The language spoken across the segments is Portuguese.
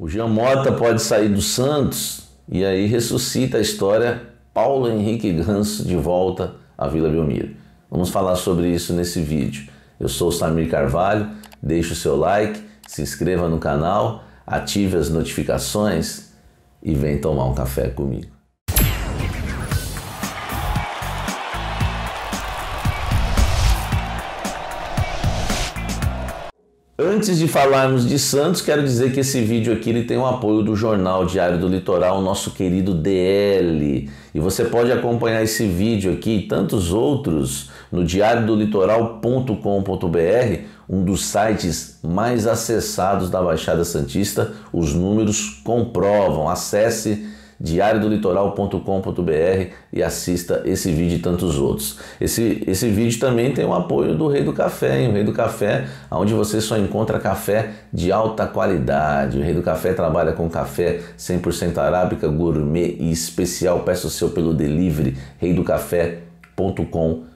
O Jean Mota pode sair do Santos e aí ressuscita a história Paulo Henrique Ganso de volta à Vila Belmiro. Vamos falar sobre isso nesse vídeo. Eu sou o Samir Carvalho, deixe o seu like, se inscreva no canal, ative as notificações e vem tomar um café comigo. Antes de falarmos de Santos, quero dizer que esse vídeo aqui ele tem o apoio do Jornal Diário do Litoral, nosso querido DL. E você pode acompanhar esse vídeo aqui e tantos outros no diariodolitoral.com.br, um dos sites mais acessados da Baixada Santista. Os números comprovam. Acesse diariodolitoral.com.br e assista esse vídeo e tantos outros. Esse, esse vídeo também tem o apoio do Rei do Café, hein? O Rei do Café, onde você só encontra café de alta qualidade. O Rei do Café trabalha com café 100% arábica, gourmet e especial. Peça o seu pelo delivery reidocafé.com.br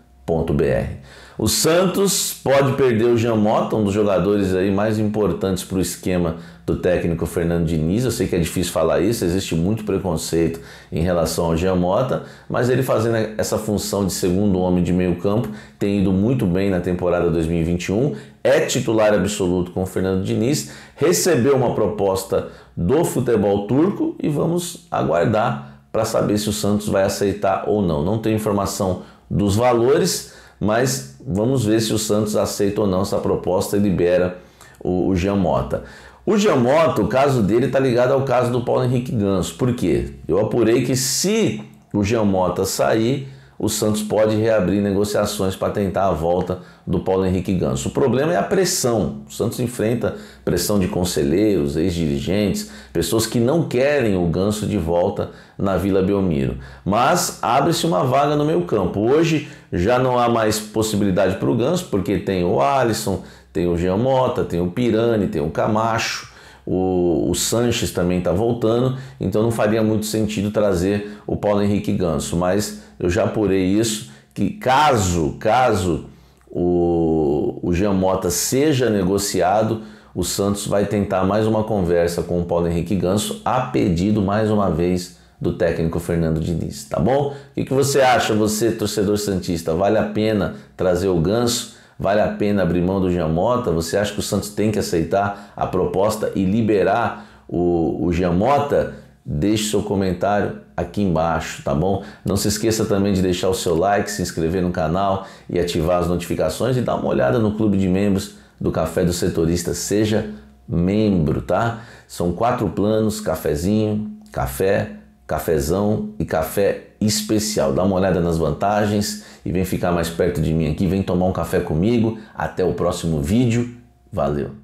o Santos pode perder o Jean Mota, um dos jogadores aí mais importantes para o esquema do técnico Fernando Diniz. Eu sei que é difícil falar isso, existe muito preconceito em relação ao Jean Mota, mas ele fazendo essa função de segundo homem de meio campo tem ido muito bem na temporada 2021. É titular absoluto com o Fernando Diniz, recebeu uma proposta do futebol turco e vamos aguardar para saber se o Santos vai aceitar ou não. Não tem informação dos valores, mas vamos ver se o Santos aceita ou não essa proposta e libera o, o Jean Mota. O Jean Mota, o caso dele está ligado ao caso do Paulo Henrique Ganso. Por quê? Eu apurei que se o Jean Mota sair, o Santos pode reabrir negociações para tentar a volta do Paulo Henrique Ganso. O problema é a pressão. O Santos enfrenta pressão de conselheiros, ex-dirigentes, pessoas que não querem o Ganso de volta na Vila Belmiro. Mas abre-se uma vaga no meio campo. Hoje já não há mais possibilidade para o Ganso, porque tem o Alisson, tem o Jean Mota, tem o Pirani, tem o Camacho o, o Sanches também está voltando, então não faria muito sentido trazer o Paulo Henrique Ganso, mas eu já apurei isso, que caso, caso o, o Jean Mota seja negociado, o Santos vai tentar mais uma conversa com o Paulo Henrique Ganso, a pedido mais uma vez do técnico Fernando Diniz, tá bom? O que, que você acha, você torcedor Santista? Vale a pena trazer o Ganso? Vale a pena abrir mão do Giamota? Você acha que o Santos tem que aceitar a proposta e liberar o, o Giamota? Deixe seu comentário aqui embaixo, tá bom? Não se esqueça também de deixar o seu like, se inscrever no canal e ativar as notificações e dar uma olhada no clube de membros do Café do Setorista. Seja membro, tá? São quatro planos: cafezinho, café, cafezão e café especial. Dá uma olhada nas vantagens e vem ficar mais perto de mim aqui, vem tomar um café comigo. Até o próximo vídeo. Valeu!